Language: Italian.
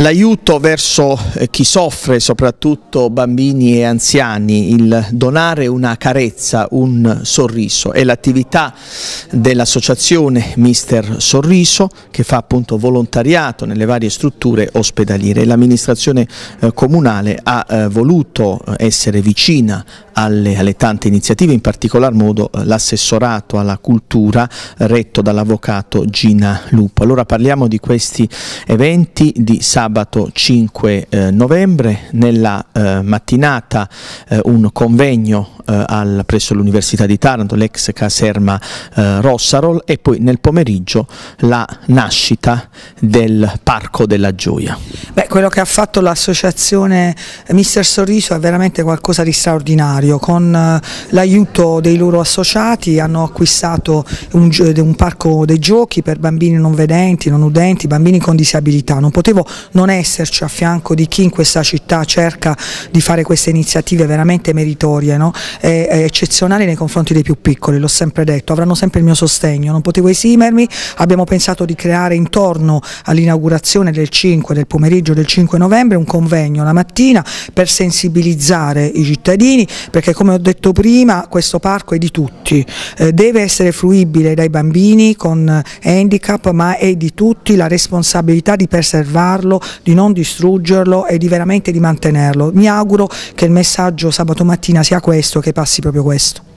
L'aiuto verso eh, chi soffre, soprattutto bambini e anziani, il donare una carezza, un sorriso, è l'attività dell'associazione Mister Sorriso che fa appunto volontariato nelle varie strutture ospedaliere. L'amministrazione eh, comunale ha eh, voluto essere vicina alle, alle tante iniziative, in particolar modo eh, l'assessorato alla cultura eh, retto dall'avvocato Gina Lupo. Allora parliamo di questi eventi di sabato 5 eh, novembre, nella mattinata un convegno eh, al, presso l'Università di Taranto, l'ex caserma eh, Rossarol e poi nel pomeriggio la nascita del Parco della Gioia. Beh, quello che ha fatto l'associazione Mister Sorriso è veramente qualcosa di straordinario, con eh, l'aiuto dei loro associati hanno acquistato un, un parco dei giochi per bambini non vedenti, non udenti, bambini con disabilità, non potevo non esserci a fianco di chi in questa città cerca di fare queste iniziative veramente meritorie, no? Eh, eh, eccezionali nei confronti dei più piccoli, l'ho sempre detto, avranno sempre il mio sostegno, non potevo esimermi, abbiamo pensato di creare intorno all'inaugurazione del 5, del pomeriggio del 5 novembre, un convegno la mattina per sensibilizzare i cittadini, perché come ho detto prima questo parco è di tutti, eh, deve essere fruibile dai bambini con handicap, ma è di tutti la responsabilità di preservarlo, di non distruggerlo e di veramente di mantenerlo. Mi auguro che il messaggio sabato mattina sia questo, che passi proprio questo.